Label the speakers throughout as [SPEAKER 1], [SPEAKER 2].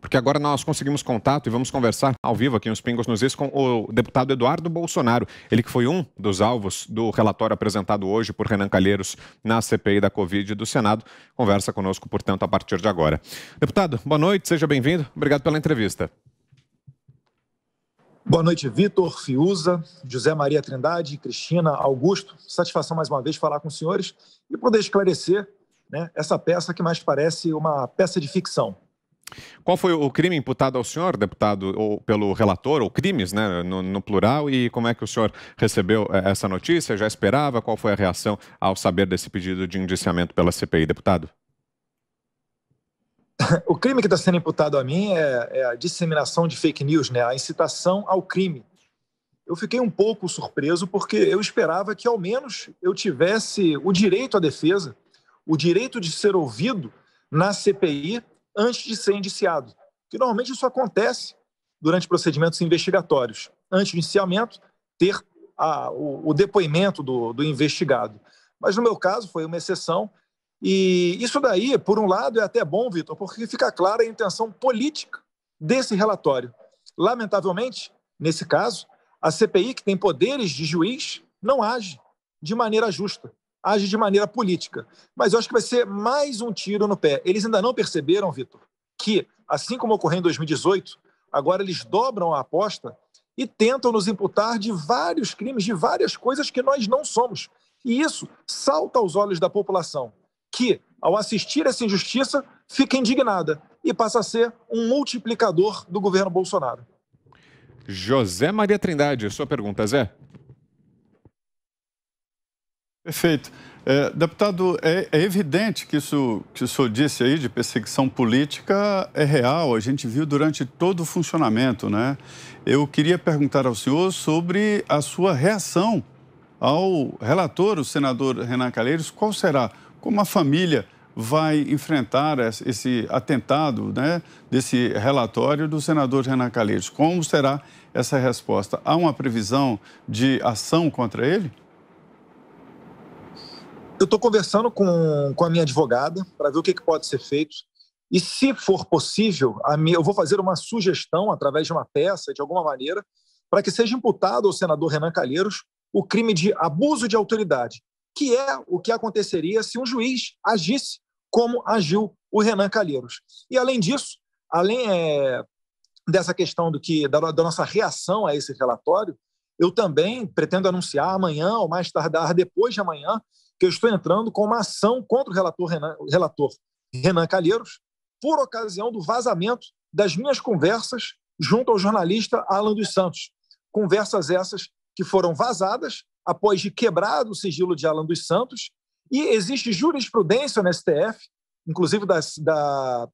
[SPEAKER 1] porque agora nós conseguimos contato e vamos conversar ao vivo aqui nos Pingos nos Is com o deputado Eduardo Bolsonaro, ele que foi um dos alvos do relatório apresentado hoje por Renan Calheiros na CPI da Covid do Senado. Conversa conosco, portanto, a partir de agora. Deputado, boa noite, seja bem-vindo. Obrigado pela entrevista.
[SPEAKER 2] Boa noite, Vitor, Fiuza, José Maria Trindade, Cristina, Augusto. Satisfação mais uma vez falar com os senhores e poder esclarecer né, essa peça que mais parece uma peça de ficção.
[SPEAKER 1] Qual foi o crime imputado ao senhor, deputado, ou pelo relator, ou crimes, né, no, no, plural, e como é que o senhor recebeu eh, essa notícia? Já esperava? Qual foi a reação ao saber desse pedido de indiciamento pela CPI, deputado?
[SPEAKER 2] O crime que está sendo imputado a mim é, é, a disseminação de fake news, né, a incitação ao crime. Eu fiquei um pouco surpreso porque eu esperava que ao menos eu tivesse o direito à defesa, o direito de ser ouvido na CPI antes de ser indiciado, que normalmente isso acontece durante procedimentos investigatórios. Antes do indiciamento, ter a, o, o, depoimento do, do investigado. Mas no meu caso foi uma exceção. E isso daí, por um lado, é até bom, Vitor, porque fica clara a intenção política desse relatório. Lamentavelmente, nesse caso, a CPI, que tem poderes de juiz, não age de maneira justa age de maneira política. Mas eu acho que vai ser mais um tiro no pé. Eles ainda não perceberam, Vitor, que, assim como ocorreu em 2018, agora eles dobram a aposta e tentam nos imputar de vários crimes, de várias coisas que nós não somos. E isso salta aos olhos da população, que, ao assistir essa injustiça, fica indignada e passa a ser um multiplicador do governo Bolsonaro.
[SPEAKER 1] José Maria Trindade, sua pergunta,
[SPEAKER 3] Zé. Perfeito. É, deputado, é, é, evidente que isso que o senhor disse aí de perseguição política é real, a gente viu durante todo o funcionamento, né? Eu queria perguntar ao senhor sobre a sua reação ao relator, o senador Renan Calheiros, qual será? Como a família vai enfrentar esse atentado, né, desse relatório do senador Renan Calheiros? Como será essa resposta? Há uma previsão de ação contra ele? Eu estou conversando
[SPEAKER 2] com, com a minha advogada para ver o que, que pode ser feito. E, se for possível, minha, eu vou fazer uma sugestão através de uma peça, de alguma maneira, para que seja imputado ao senador Renan Calheiros o crime de abuso de autoridade, que é o que aconteceria se um juiz agisse como agiu o Renan Calheiros. E, além disso, além é, dessa questão do que da, da nossa reação a esse relatório, eu também pretendo anunciar amanhã, ou mais tardar depois de amanhã, que eu estou entrando com uma ação contra o relator Renan, relator Renan Calheiros por ocasião do vazamento das minhas conversas junto ao jornalista Alan dos Santos. Conversas essas que foram vazadas após de quebrado o sigilo de Alan dos Santos e existe jurisprudência no STF, inclusive da,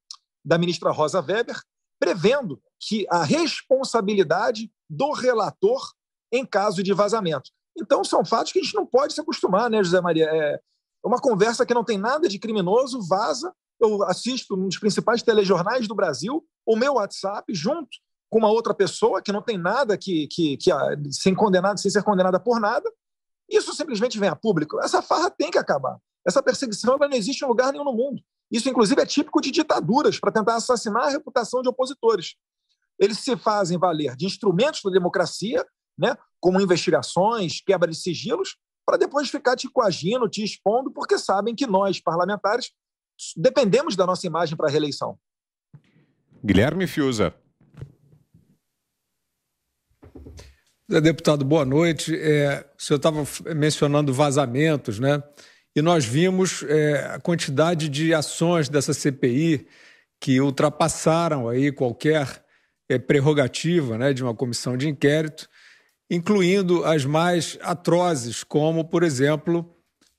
[SPEAKER 2] da ministra Rosa Weber, prevendo que a responsabilidade do relator em caso de vazamento. Então, são fatos que a gente não pode se acostumar, né, José Maria? É uma conversa que não tem nada de criminoso, vaza. Eu assisto um dos principais telejornais do Brasil, o meu WhatsApp, junto com uma outra pessoa que não tem nada que, que, que sem, condenado, sem ser condenada por nada. Isso simplesmente vem a público. Essa farra tem que acabar. Essa perseguição não existe em lugar nenhum no mundo. Isso, inclusive, é típico de ditaduras para tentar assassinar a reputação de opositores. Eles se fazem valer de instrumentos da democracia, né, como investigações, quebra de sigilos, para depois ficar te coagindo, te expondo, porque sabem que nós, parlamentares, dependemos da nossa imagem para a reeleição.
[SPEAKER 1] Guilherme Fiuza. Deputado, boa noite. É, o senhor estava mencionando vazamentos, né? E nós vimos é, a quantidade de ações dessa CPI que ultrapassaram aí qualquer é, prerrogativa né, de uma comissão de inquérito incluindo as mais atrozes, como, por exemplo,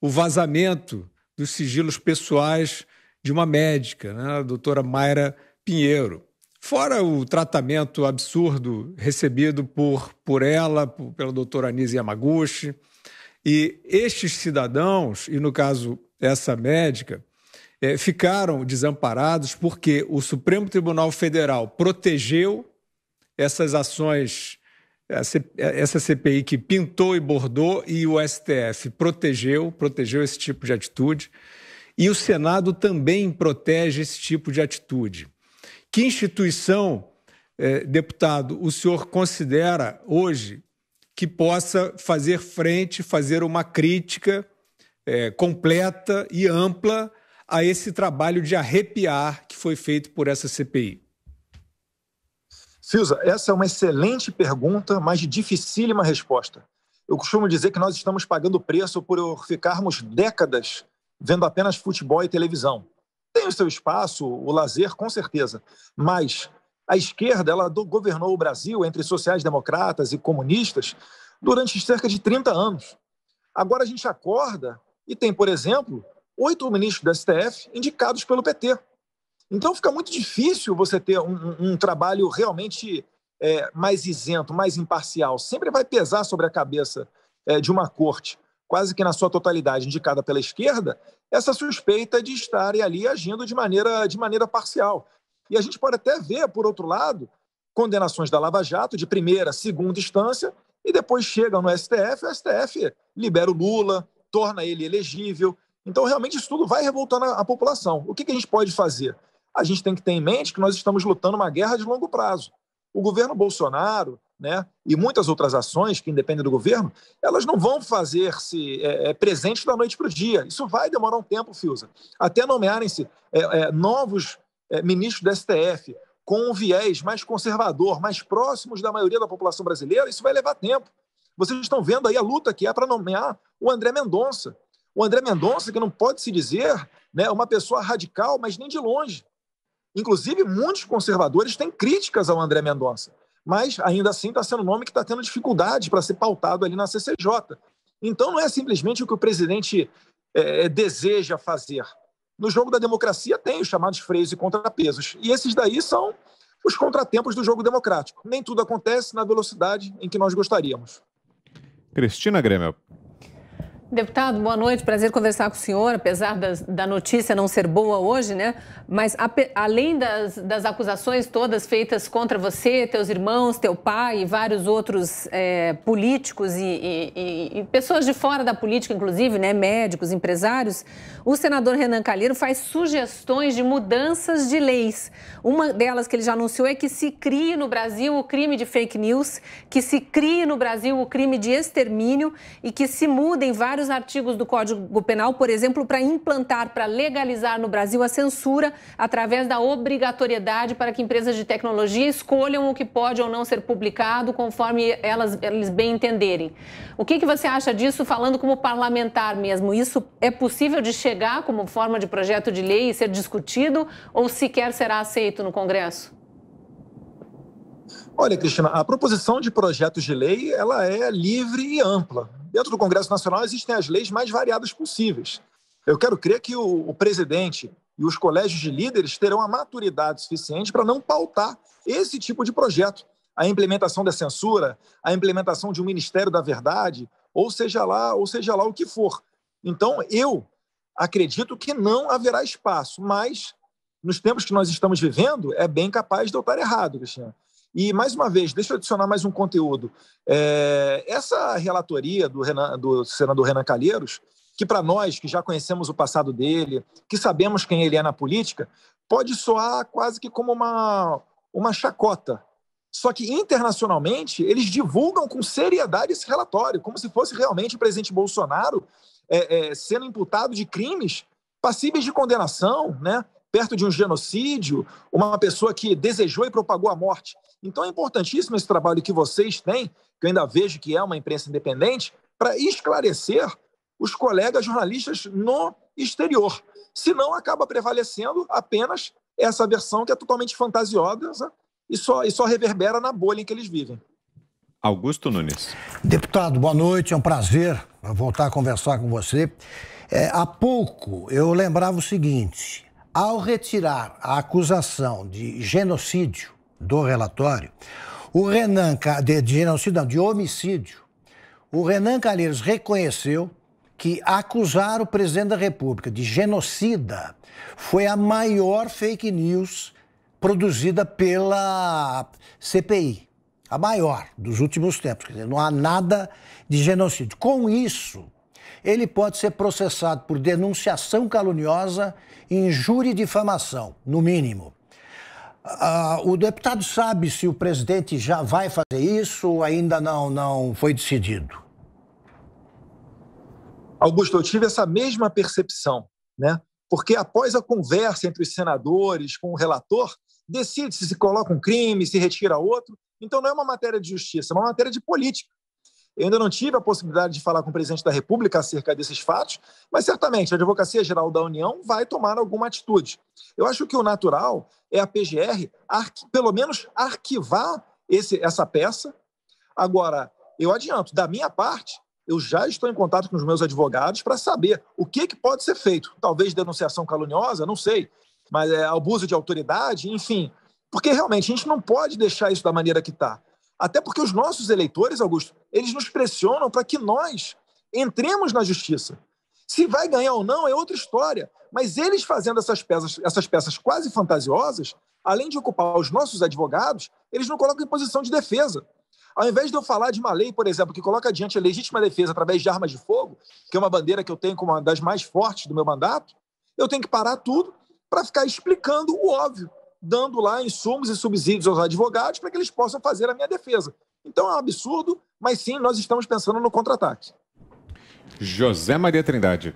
[SPEAKER 1] o vazamento dos sigilos pessoais de uma médica, né, a doutora Mayra Pinheiro. Fora o tratamento absurdo recebido por, por ela, por, pela doutora Anise Yamaguchi, e estes cidadãos, e no caso essa médica, é, ficaram desamparados porque o Supremo Tribunal Federal protegeu essas ações é, é, essa CPI que pintou e bordou e o STF protegeu, protegeu esse tipo de atitude. E o Senado também protege esse tipo de atitude. Que instituição, é, deputado, o senhor considera hoje que possa fazer frente, fazer uma crítica completa e ampla a esse trabalho de arrepiar que foi feito por essa CPI?
[SPEAKER 2] Filza, essa é uma excelente pergunta, mas de dificílima resposta. Eu costumo dizer que nós estamos pagando preço por ficarmos décadas vendo apenas futebol e televisão. Tem o seu espaço, o lazer, com certeza, mas a esquerda ela governou o Brasil entre sociais-democratas e comunistas durante cerca de 30 anos. Agora a gente acorda e tem, por exemplo, oito ministros do STF indicados pelo PT. Então fica muito difícil você ter um, um trabalho realmente é, mais isento, mais imparcial. Sempre vai pesar sobre a cabeça é, de uma corte, quase que na sua totalidade indicada pela esquerda, essa suspeita de estarem ali agindo de maneira, de maneira parcial. E a gente pode até ver, por outro lado, condenações da Lava Jato de primeira, segunda instância, e depois chegam no STF, o STF libera o Lula, torna ele elegível. Então, realmente, isso tudo vai revoltando a, população. O que a gente pode fazer? a gente tem que ter em mente que nós estamos lutando uma guerra de longo prazo. O governo Bolsonaro né, e muitas outras ações que independem do governo, elas não vão fazer-se é, é presentes da noite para o dia. Isso vai demorar um tempo, Filza, até nomearem-se é, é, novos é, ministros do STF com um viés mais conservador, mais próximos da maioria da população brasileira, isso vai levar tempo. Vocês estão vendo aí a luta que é para nomear o André Mendonça. O André Mendonça, que não pode se dizer né, uma pessoa radical, mas nem de longe. Inclusive, muitos conservadores têm críticas ao André Mendonça, mas ainda assim está sendo um nome que está tendo dificuldade para ser pautado ali na CCJ. Então, não é simplesmente o que o presidente é, é, deseja fazer. No jogo da democracia tem os chamados freios e contrapesos, e esses daí são os contratempos do jogo democrático. Nem tudo acontece na velocidade em que nós gostaríamos.
[SPEAKER 4] Cristina Grêmio, Deputado, boa noite. Prazer conversar com o senhor, apesar das, da notícia não ser boa hoje, né? Mas a, além das, das, acusações todas feitas contra você, teus irmãos, teu pai e vários outros é, políticos e, e, e, pessoas de fora da política, inclusive, né? Médicos, empresários, o senador Renan Calheiro faz sugestões de mudanças de leis. Uma delas que ele já anunciou é que se crie no Brasil o crime de fake news, que se crie no Brasil o crime de extermínio e que se mudem vários vários artigos do Código Penal, por exemplo, para implantar, para legalizar no Brasil a censura através da obrigatoriedade para que empresas de tecnologia escolham o que pode ou não ser publicado conforme elas, eles bem entenderem. O que, que você acha disso, falando como parlamentar mesmo? Isso é possível de chegar como forma de projeto de lei e ser discutido ou sequer será aceito no Congresso?
[SPEAKER 2] Olha, Cristina, a proposição de projetos de lei ela é livre e ampla. Dentro do Congresso Nacional existem as leis mais variadas possíveis. Eu quero crer que o, o presidente e os colégios de líderes terão a maturidade suficiente para não pautar esse tipo de projeto. A implementação da censura, a implementação de um Ministério da Verdade, ou seja lá, ou seja lá o que for. Então, eu acredito que não haverá espaço, mas nos tempos que nós estamos vivendo, é bem capaz de eu estar errado, Cristina. E, mais uma vez, deixa eu adicionar mais um conteúdo. É, essa relatoria do, Renan, do senador Renan Calheiros, que para nós, que já conhecemos o passado dele, que sabemos quem ele é na política, pode soar quase que como uma, uma chacota. Só que internacionalmente eles divulgam com seriedade esse relatório, como se fosse realmente o presidente Bolsonaro é, é, sendo imputado de crimes passíveis de condenação, né? perto de um genocídio, uma pessoa que desejou e propagou a morte. Então é importantíssimo esse trabalho que vocês têm, que eu ainda vejo que é uma imprensa independente, para esclarecer os colegas jornalistas no exterior. Senão acaba prevalecendo apenas essa versão que é totalmente fantasiosa e só, e só reverbera na bolha em que eles vivem.
[SPEAKER 1] Augusto Nunes. Deputado,
[SPEAKER 2] boa noite. É um prazer voltar a conversar com você. É, há pouco eu lembrava o seguinte: ao retirar a acusação de genocídio do relatório, o Renan de, de genocídio, não, de homicídio, o Renan Calheiros reconheceu que acusar o presidente da República de genocida foi a maior fake news produzida pela CPI, a maior dos últimos tempos. Quer dizer, não há nada de genocídio. Com isso, ele pode ser processado por denunciação caluniosa, injúria e difamação, no mínimo. Ah, o deputado sabe se o presidente já vai fazer isso ou ainda não, não foi decidido? Augusto, eu tive essa mesma percepção, né? porque após a conversa entre os senadores com o relator, decide se se coloca um crime, se retira outro. Então não é uma matéria de justiça, é uma matéria de política. Eu ainda não tive a possibilidade de falar com o presidente da República acerca desses fatos, mas certamente a Advocacia Geral da União vai tomar alguma atitude. Eu acho que o natural é a PGR, pelo menos, arquivar esse, essa peça. Agora, eu adianto, da minha parte, eu já estou em contato com os meus advogados para saber o que, que pode ser feito. Talvez denunciação caluniosa, não sei, mas é abuso de autoridade, enfim. Porque realmente a gente não pode deixar isso da maneira que está. Até porque os nossos eleitores, Augusto, eles nos pressionam para que nós entremos na justiça. Se vai ganhar ou não é outra história, mas eles fazendo essas peças, essas peças quase fantasiosas, além de ocupar os nossos advogados, eles não colocam em posição de defesa. Ao invés de eu falar de uma lei, por exemplo, que coloca adiante a legítima defesa através de armas de fogo, que é uma bandeira que eu tenho como uma das mais fortes do meu mandato, eu tenho que parar tudo para ficar explicando o óbvio, dando lá insumos e subsídios aos advogados para que eles possam fazer a minha defesa. Então é um absurdo, mas sim, nós estamos pensando
[SPEAKER 1] no contra-ataque. José Maria Trindade.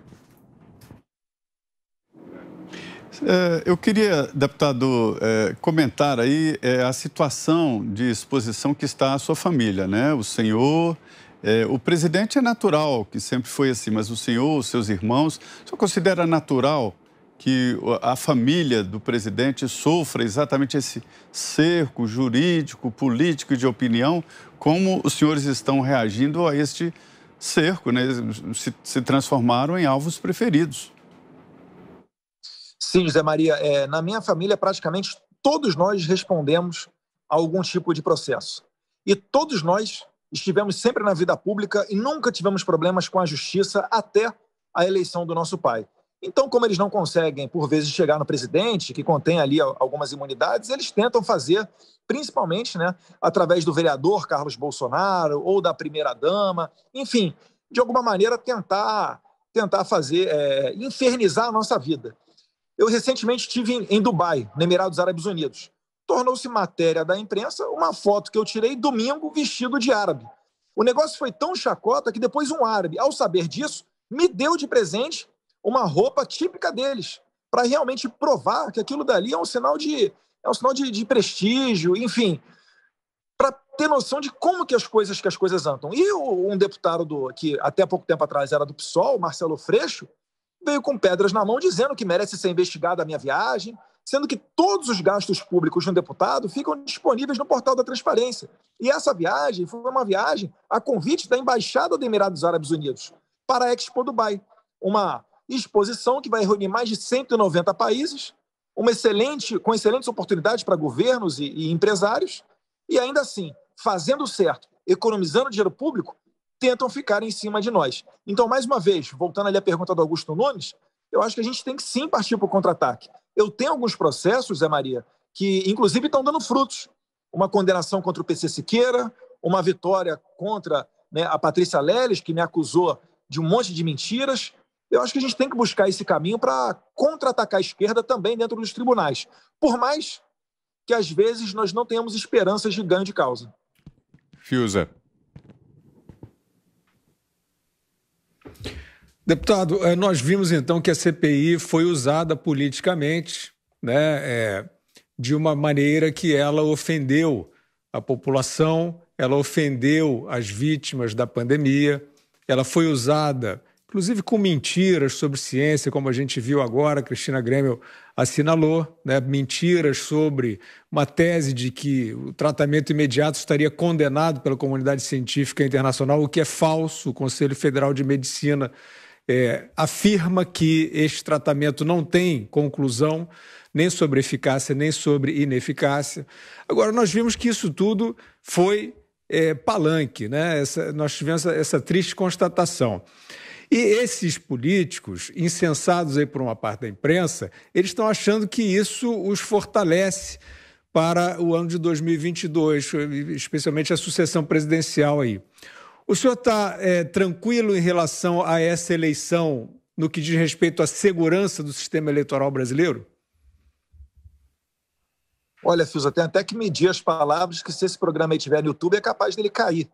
[SPEAKER 3] É, eu queria, deputado, é, comentar aí é, a situação de exposição que está a sua família, né? O senhor, é, o presidente é natural, que sempre foi assim, mas o senhor, os seus irmãos, o senhor considera natural que a família do presidente sofra exatamente esse cerco jurídico, político e de opinião, como os senhores estão reagindo a este cerco, né? se, se transformaram em alvos preferidos.
[SPEAKER 2] Sim, José Maria, é, na minha família praticamente todos nós respondemos a algum tipo de processo. E todos nós estivemos sempre na vida pública e nunca tivemos problemas com a justiça até a eleição do nosso pai. Então, como eles não conseguem, por vezes, chegar no presidente, que contém ali algumas imunidades, eles tentam fazer, principalmente né, através do vereador Carlos Bolsonaro ou da primeira-dama, enfim, de alguma maneira tentar, tentar fazer, é, infernizar a nossa vida. Eu recentemente estive em, em Dubai, no Emirados Árabes Unidos. Tornou-se matéria da imprensa uma foto que eu tirei domingo vestido de árabe. O negócio foi tão chacota que depois um árabe, ao saber disso, me deu de presente uma roupa típica deles, para realmente provar que aquilo dali é um sinal de, é um sinal de, de prestígio, enfim, para ter noção de como que as coisas que as coisas andam. E um deputado do, que até pouco tempo atrás era do PSOL, Marcelo Freixo, veio com pedras na mão dizendo que merece ser investigada a minha viagem, sendo que todos os gastos públicos de um deputado ficam disponíveis no portal da transparência. E essa viagem foi uma viagem a convite da Embaixada dos Emirados Árabes Unidos para a Expo Dubai, uma exposição que vai reunir mais de 190 países, uma excelente, com excelentes oportunidades para governos e, e empresários, e ainda assim, fazendo certo, economizando dinheiro público, tentam ficar em cima de nós. Então, mais uma vez, voltando ali à pergunta do Augusto Nunes, eu acho que a gente tem que sim partir para o contra-ataque. Eu tenho alguns processos, Zé Maria, que inclusive estão dando frutos. Uma condenação contra o PC Siqueira, uma vitória contra né, a Patrícia Leles, que me acusou de um monte de mentiras eu acho que a gente tem que buscar esse caminho para contra-atacar a esquerda também dentro dos tribunais. Por mais que, às vezes, nós não tenhamos esperanças de ganho de causa.
[SPEAKER 3] Fiuza.
[SPEAKER 1] Deputado, eh, nós vimos então que a CPI foi usada politicamente, né, é, de uma maneira que ela ofendeu a população, ela ofendeu as vítimas da pandemia, ela foi usada inclusive com mentiras sobre ciência, como a gente viu agora, Cristina Grêmio assinalou, né, mentiras sobre uma tese de que o tratamento imediato estaria condenado pela comunidade científica internacional, o que é falso. O Conselho Federal de Medicina é, afirma que este tratamento não tem conclusão nem sobre eficácia, nem sobre ineficácia. Agora, nós vimos que isso tudo foi é, palanque, né? Essa, nós tivemos essa, essa triste constatação. E esses políticos, incensados aí por uma parte da imprensa, eles estão achando que isso os fortalece para o ano de 2022, especialmente a sucessão presidencial aí. O senhor está é, tranquilo em relação a essa eleição no que diz respeito à segurança do sistema eleitoral brasileiro? Olha, eu tenho até que
[SPEAKER 2] medir as palavras que se esse programa estiver no YouTube é capaz dele cair,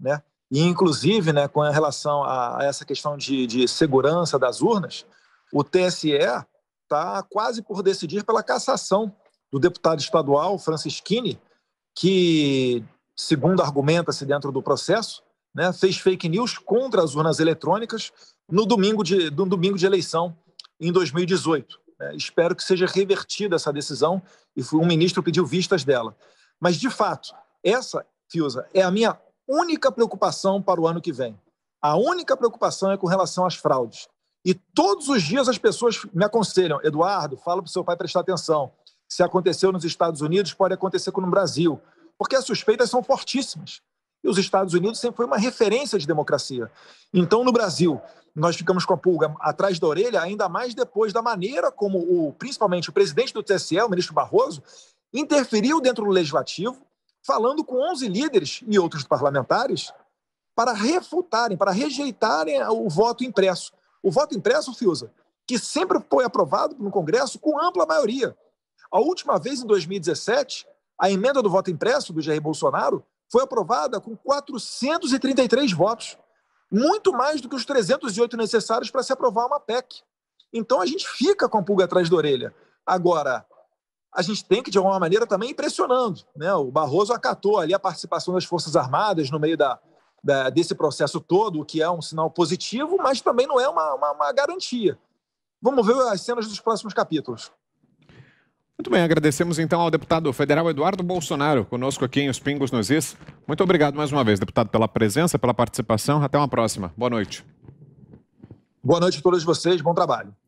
[SPEAKER 2] né? E, inclusive, né, com relação a essa questão de, de segurança das urnas, o TSE está quase por decidir pela cassação do deputado estadual Francisquini, que, segundo argumenta-se dentro do processo, né, fez fake news contra as urnas eletrônicas no domingo de, no domingo de eleição em 2018. É, né. espero que seja revertida essa decisão e o um ministro pediu vistas dela. Mas, de fato, essa, Fiusa, é a minha única preocupação para o ano que vem. A única preocupação é com relação às fraudes. E todos os dias as pessoas me aconselham, Eduardo, fala para o seu pai prestar atenção. Se aconteceu nos Estados Unidos, pode acontecer no Brasil, porque as suspeitas são fortíssimas. E os Estados Unidos sempre foi uma referência de democracia. Então, no Brasil, nós ficamos com a pulga atrás da orelha, ainda mais depois da maneira como, o, principalmente, o presidente do TSE, o ministro Barroso, interferiu dentro do legislativo, falando com 11 líderes e outros parlamentares para refutarem, para rejeitarem o voto impresso. O voto impresso, Fiuza, que sempre foi aprovado no Congresso com ampla maioria. A última vez, em 2017, a emenda do voto impresso do Jair Bolsonaro foi aprovada com 433 votos, muito mais do que os 308 necessários para se aprovar uma PEC. Então a gente fica com a pulga atrás da orelha. Agora, a gente tem que, de alguma maneira, também impressionando. Né? O Barroso acatou ali a participação das Forças Armadas no meio da, da, desse processo todo, o que é um sinal positivo, mas também não é uma, uma, uma garantia. Vamos ver as cenas dos próximos capítulos.
[SPEAKER 1] Muito bem, agradecemos então ao deputado federal Eduardo Bolsonaro, conosco aqui em Os Pingos nos Is. Muito obrigado mais uma vez, deputado, pela presença, pela participação. Até uma próxima. Boa noite.
[SPEAKER 2] Boa noite a todos vocês, bom trabalho.